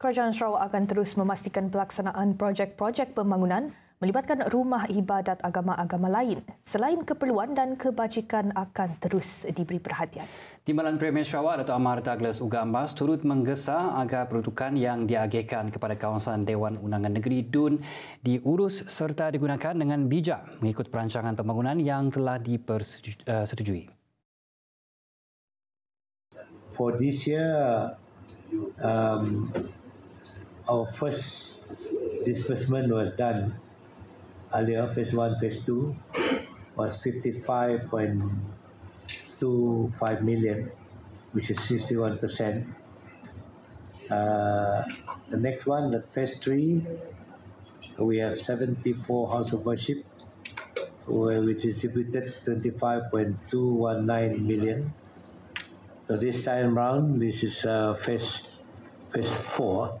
Kerajaan Sarawak akan terus memastikan pelaksanaan projek-projek pembangunan melibatkan rumah ibadat agama-agama lain. Selain keperluan dan kebajikan akan terus diberi perhatian. Timbalan Premier Sarawak Dato' Amar Douglas Ugambas turut menggesa agar peruntukan yang diagihkan kepada kawasan Dewan Undangan Negeri DUN diurus serta digunakan dengan bijak mengikut perancangan pembangunan yang telah dipersetujui. Eh, For this year, um, our first disbursement was done earlier, phase one, phase two, was 55.25 million, which is 61%. Uh, the next one, the phase three, we have 74 house of worship, where we distributed 25.219 million. So this time round, this is uh, phase, phase four,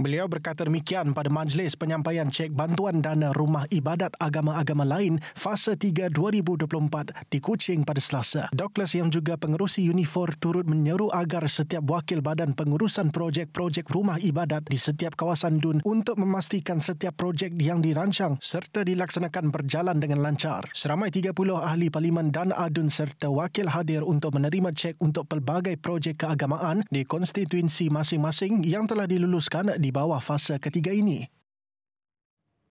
Beliau berkata demikian pada majlis penyampaian cek bantuan dana rumah ibadat agama-agama lain fasa 3 2024 di Kuching pada Selasa. Douglas yang juga pengerusi Unifor turut menyeru agar setiap wakil badan pengurusan projek-projek rumah ibadat di setiap kawasan DUN untuk memastikan setiap projek yang dirancang serta dilaksanakan berjalan dengan lancar. Seramai 30 ahli parlimen dan ADUN serta wakil hadir untuk menerima cek untuk pelbagai projek keagamaan di konstituensi masing-masing yang telah diluluskan di di bawah fasa ketiga ini.